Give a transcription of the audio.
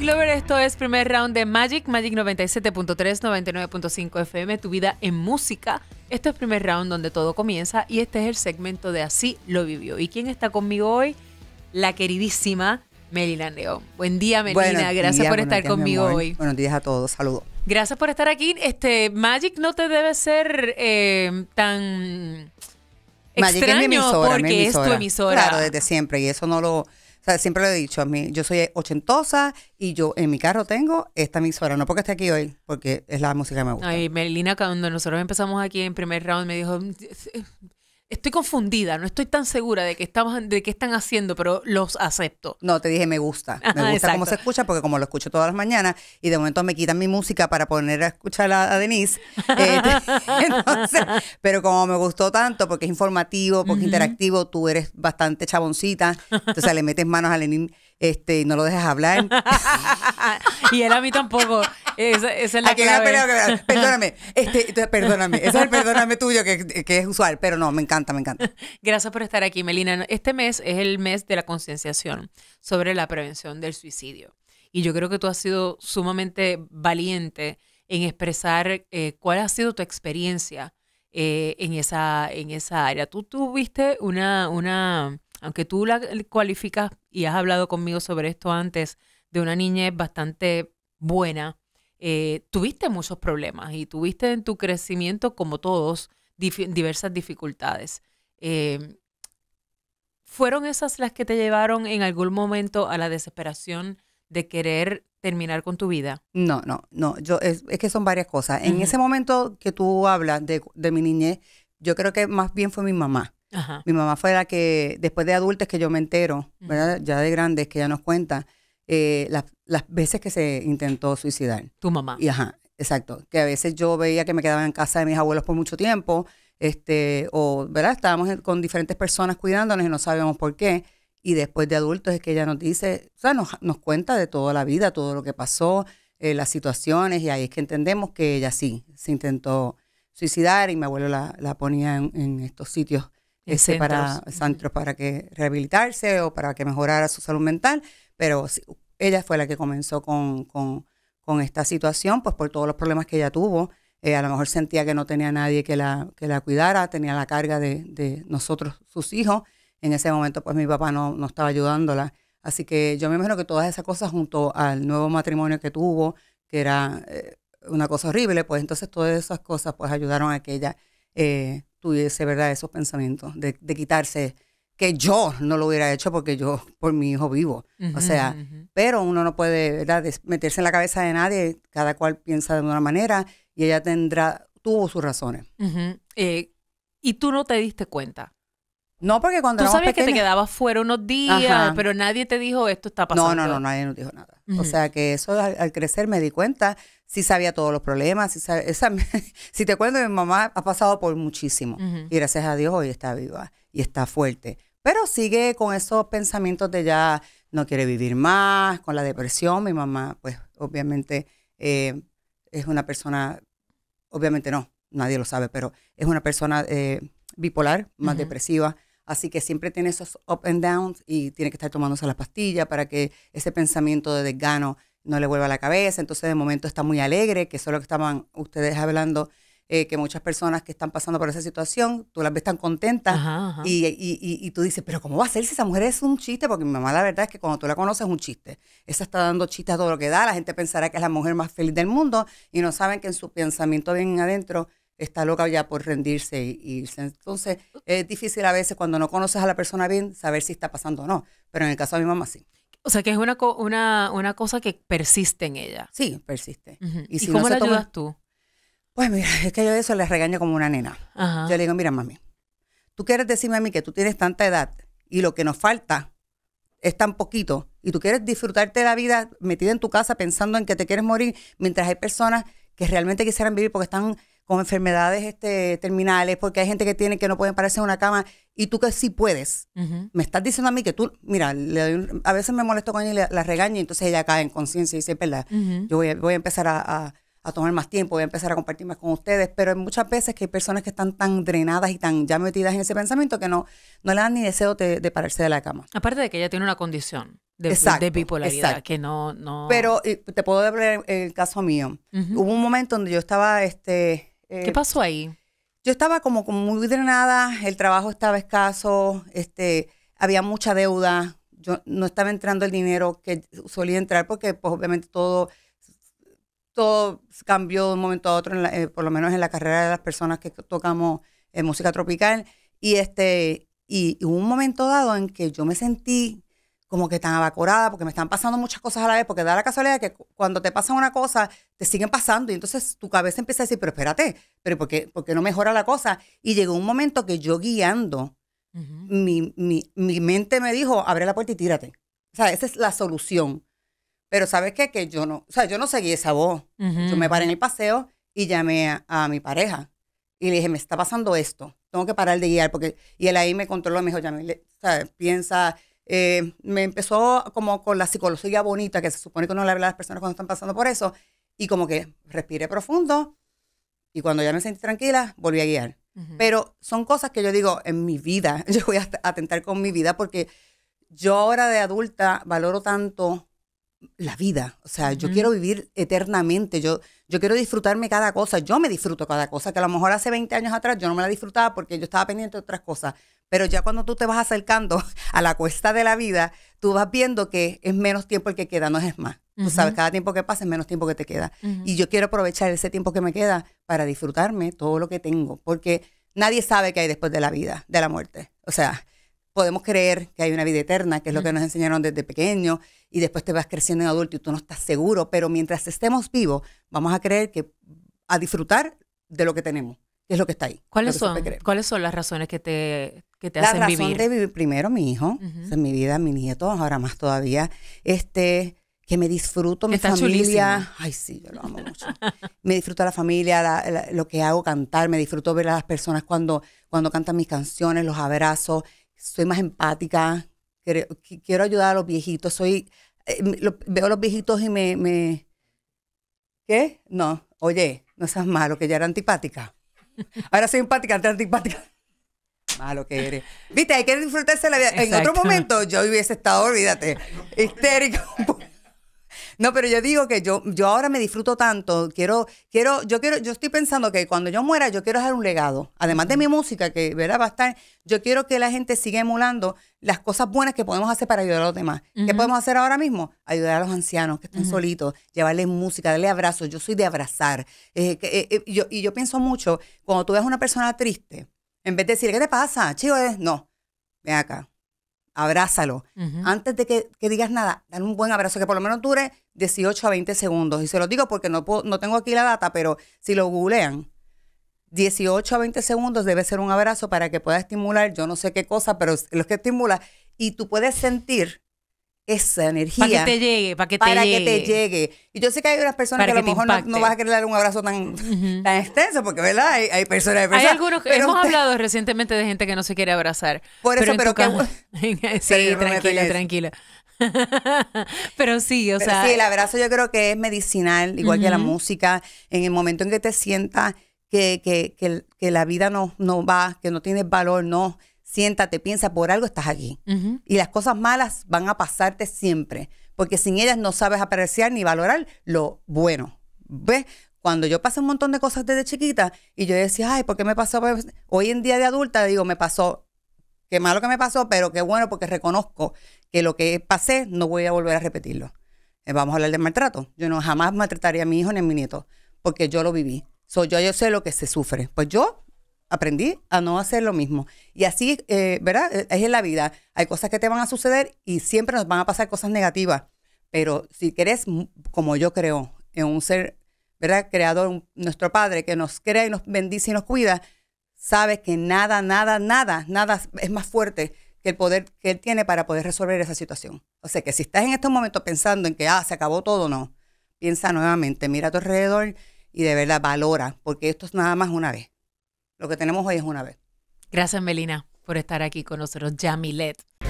Glover, esto es primer round de Magic, Magic 97.3, 99.5 FM, tu vida en música. Esto es primer round donde todo comienza y este es el segmento de Así lo vivió. ¿Y quién está conmigo hoy? La queridísima Melina León. Buen día, Melina. Gracias por estar conmigo hoy. Buenos días a todos, saludos. Gracias por estar aquí. Este Magic no te debe ser eh, tan extraño porque es tu emisora. Claro, desde siempre y eso no lo o sea, siempre lo he dicho a mí, yo soy ochentosa y yo en mi carro tengo esta emisora, no porque esté aquí hoy, porque es la música que me gusta. Ay, Melina, cuando nosotros empezamos aquí en primer round, me dijo, mm, Estoy confundida, no estoy tan segura de qué estamos, de qué están haciendo, pero los acepto. No, te dije me gusta. Me gusta cómo se escucha, porque como lo escucho todas las mañanas y de momento me quitan mi música para poner a escuchar a, Denise. Eh, entonces, pero como me gustó tanto, porque es informativo, porque es interactivo, tú eres bastante chaboncita, entonces le metes manos a Lenín este, no lo dejas hablar. y él a mí tampoco. Esa, es la clave. perdóname, este, perdóname. Ese es el perdóname tuyo que, es usual, pero no, me encanta, me encanta. Gracias por estar aquí, Melina. Este mes es el mes de la concienciación sobre la prevención del suicidio. Y yo creo que tú has sido sumamente valiente en expresar eh, cuál ha sido tu experiencia eh, en, esa, en esa área. Tú tuviste una, una, aunque tú la cualificas y has hablado conmigo sobre esto antes, de una niñez bastante buena, eh, tuviste muchos problemas y tuviste en tu crecimiento, como todos, diversas dificultades. Eh, ¿Fueron esas las que te llevaron en algún momento a la desesperación de querer terminar con tu vida? No, no, no. Yo, es, que son varias cosas. En ese momento que tú hablas de, mi niñez, yo creo que más bien fue mi mamá. Mi mamá fue la que, después de adultos que yo me entero, ¿verdad? ya de grandes que ya nos cuenta, eh, las, las, veces que se intentó suicidar. Tu mamá. ajá, exacto. Que a veces yo veía que me quedaba en casa de mis abuelos por mucho tiempo, este, o, ¿verdad? Estábamos con diferentes personas cuidándonos y no sabíamos por qué. Y después de adultos es que ella nos dice, o sea, nos, nos cuenta de toda la vida, todo lo que pasó, eh, las situaciones, y ahí es que entendemos que ella sí se intentó suicidar y mi abuelo la, la ponía en, estos sitios ese para centros para que rehabilitarse o para que mejorara su salud mental, pero ella fue la que comenzó con, con, con, esta situación, pues por todos los problemas que ella tuvo. Eh, a lo mejor sentía que no tenía nadie que la, que la cuidara, tenía la carga de, de nosotros, sus hijos, en ese momento, pues mi papá no, estaba ayudándola. Así que yo me imagino que todas esas cosas junto al nuevo matrimonio que tuvo, que era eh, una cosa horrible, pues entonces todas esas cosas pues ayudaron a que ella eh, tuviese, ¿verdad?, esos pensamientos de, quitarse, que yo no lo hubiera hecho porque yo, por mi hijo vivo. o sea, pero uno no puede, ¿verdad?, meterse en la cabeza de nadie, cada cual piensa de una manera y ella tendrá, tuvo sus razones. Eh, y tú no te diste cuenta. No, porque cuando Tú sabías que te quedabas fuera unos días, pero nadie te dijo esto está pasando. No, no, no, nadie nos dijo nada. O sea que eso al, crecer me di cuenta, sí sabía todos los problemas, sí sabía, si te cuento, mi mamá ha pasado por muchísimo y gracias a Dios hoy está viva y está fuerte. Pero sigue con esos pensamientos de ya no quiere vivir más, con la depresión. Mi mamá, pues obviamente eh, es una persona, obviamente no, nadie lo sabe, pero es una persona eh, bipolar, más depresiva Así que siempre tiene esos up and downs y tiene que estar tomándose las pastillas para que ese pensamiento de desgano no le vuelva a la cabeza. Entonces, de momento está muy alegre, que eso es lo que estaban ustedes hablando, eh, que muchas personas que están pasando por esa situación, tú las ves tan contentas Y, y, tú dices, pero ¿cómo va a ser si esa mujer es un chiste? Porque mi mamá, la verdad es que cuando tú la conoces es un chiste. Esa está dando chistes a todo lo que da. La gente pensará que es la mujer más feliz del mundo y no saben que en su pensamiento bien adentro está loca ya por rendirse y, Entonces, es difícil a veces cuando no conoces a la persona bien saber si está pasando o no. Pero en el caso de mi mamá, sí. O sea, que es una, una, una cosa que persiste en ella. Sí, persiste. ¿Y, cómo la tú? Pues mira, es que yo eso les regaño como una nena. Yo le digo, mira, mami, tú quieres decirme a mí que tú tienes tanta edad y lo que nos falta es tan poquito y tú quieres disfrutarte de la vida metida en tu casa pensando en que te quieres morir mientras hay personas que realmente quisieran vivir porque están con enfermedades este, terminales, porque hay gente que tiene que no puede pararse en una cama y tú que sí puedes. Me estás diciendo a mí que tú, mira, a veces me molesto con ella y la regaña y entonces ella cae en conciencia y dice, verdad, yo voy a, empezar a, tomar más tiempo, voy a empezar a compartir más con ustedes, pero muchas veces que hay personas que están tan drenadas y tan ya metidas en ese pensamiento que no, no le dan ni deseo de, pararse de la cama. Aparte de que ella tiene una condición. De, bipolaridad, que no, no... Pero eh, te puedo hablar el caso mío. Hubo un momento donde yo estaba, este, eh, ¿Qué pasó ahí? Yo estaba como, muy drenada, el trabajo estaba escaso, este, había mucha deuda, yo no estaba entrando el dinero que solía entrar porque pues, obviamente todo, todo cambió de un momento a otro, eh, por lo menos en la carrera de las personas que tocamos eh, música tropical. Y, este, y hubo un momento dado en que yo me sentí como que están abacorada, porque me están pasando muchas cosas a la vez, porque da la casualidad que cuando te pasa una cosa, te siguen pasando, y entonces tu cabeza empieza a decir, pero espérate, pero ¿por qué, no mejora la cosa? Y llegó un momento que yo guiando, mi, mente me dijo, abre la puerta y tírate. O sea, esa es la solución. Pero ¿sabes qué? Que yo no, o sea, yo no seguí esa voz. Yo me paré en el paseo y llamé a, mi pareja y le dije, me está pasando esto, tengo que parar de guiar, porque, y él ahí me controló, me dijo, ya, me, piensa, eh, me empezó como con la psicología bonita, que se supone que uno le habla a las personas cuando están pasando por eso, y como que respiré profundo, y cuando ya me sentí tranquila, volví a guiar. Pero son cosas que yo digo, en mi vida, yo voy a atentar con mi vida, porque yo ahora de adulta valoro tanto la vida. O sea, yo quiero vivir eternamente. Yo, yo quiero disfrutarme cada cosa. Yo me disfruto cada cosa, que a lo mejor hace 20 años atrás yo no me la disfrutaba porque yo estaba pendiente de otras cosas. Pero ya cuando tú te vas acercando a la cuesta de la vida, tú vas viendo que es menos tiempo el que queda, no es más. Tú sabes, cada tiempo que pasa es menos tiempo que te queda. Y yo quiero aprovechar ese tiempo que me queda para disfrutarme todo lo que tengo, porque nadie sabe qué hay después de la vida, de la muerte. O sea, podemos creer que hay una vida eterna, que es lo que nos enseñaron desde pequeño, y después te vas creciendo en adulto y tú no estás seguro, pero mientras estemos vivos, vamos a creer que a disfrutar de lo que tenemos, que es lo que está ahí. ¿Cuáles, son, ¿cuáles son las razones que te que te la razón de vivir primero mi hijo, mi vida, mi nieto, ahora más todavía, este que me disfruto mi familia. Ay, sí, yo lo amo mucho. me disfruto la familia, lo que hago cantar, me disfruto ver a las personas cuando, cuando cantan mis canciones, los abrazos, soy más empática, quiero, ayudar a los viejitos, soy eh, veo a los viejitos y me, me ¿Qué? No, oye, no seas malo, que ya era antipática. Ahora soy empática, antes antipática lo que eres. Viste, hay que disfrutarse la vida. En otro momento yo hubiese estado, olvídate, histérico. No, pero yo digo que yo, yo ahora me disfruto tanto. Quiero, quiero, yo quiero, yo estoy pensando que cuando yo muera, yo quiero dejar un legado. Además de mi música, que ¿verdad? va estar, yo quiero que la gente siga emulando las cosas buenas que podemos hacer para ayudar a los demás. ¿Qué podemos hacer ahora mismo? Ayudar a los ancianos que están solitos, llevarles música, darle abrazos. Yo soy de abrazar. Eh, eh, eh, yo, y yo pienso mucho, cuando tú ves a una persona triste, en vez de decir, ¿qué te pasa? Chico, eh, no, ven acá, abrázalo. Antes de que, digas nada, dan un buen abrazo que por lo menos dure 18 a 20 segundos. Y se lo digo porque no, no tengo aquí la data, pero si lo googlean, 18 a 20 segundos debe ser un abrazo para que pueda estimular, yo no sé qué cosa, pero los que estimula. Y tú puedes sentir esa energía. Para que te llegue, para que te llegue. Y yo sé que hay unas personas que a lo mejor no, vas a querer dar un abrazo tan, tan extenso, porque, ¿verdad? Hay, personas, hay Hay algunos que hemos hablado recientemente de gente que no se quiere abrazar. Por eso, pero, que. sí, tranquila, tranquila. pero sí, o sea. Sí, el eh, abrazo yo creo que es medicinal, igual que la música. En el momento en que te sientas que, que, que, que la vida no, no va, que no tienes valor, no siéntate, piensa, por algo estás aquí. Y las cosas malas van a pasarte siempre, porque sin ellas no sabes apreciar ni valorar lo bueno. ¿Ves? Cuando yo pasé un montón de cosas desde chiquita y yo decía, ay, ¿por qué me pasó? Pues, hoy en día de adulta digo, me pasó, qué malo que me pasó, pero qué bueno porque reconozco que lo que pasé no voy a volver a repetirlo. Eh, vamos a hablar de maltrato. Yo no jamás maltrataría a mi hijo ni a mi nieto, porque yo lo viví. Soy yo, yo sé lo que se sufre. Pues yo aprendí a no hacer lo mismo. Y así, eh, ¿verdad? Eh, es en la vida. Hay cosas que te van a suceder y siempre nos van a pasar cosas negativas. Pero si querés, como yo creo, en un ser, ¿verdad? Creador, nuestro Padre, que nos crea y nos bendice y nos cuida, sabes que nada, nada, nada, nada es más fuerte que el poder que Él tiene para poder resolver esa situación. O sea, que si estás en estos momentos pensando en que, ah, se acabó todo, no. Piensa nuevamente, mira a tu alrededor y de verdad valora, porque esto es nada más una vez. Lo que tenemos hoy es una vez. Gracias, Melina, por estar aquí con nosotros, Jamilet.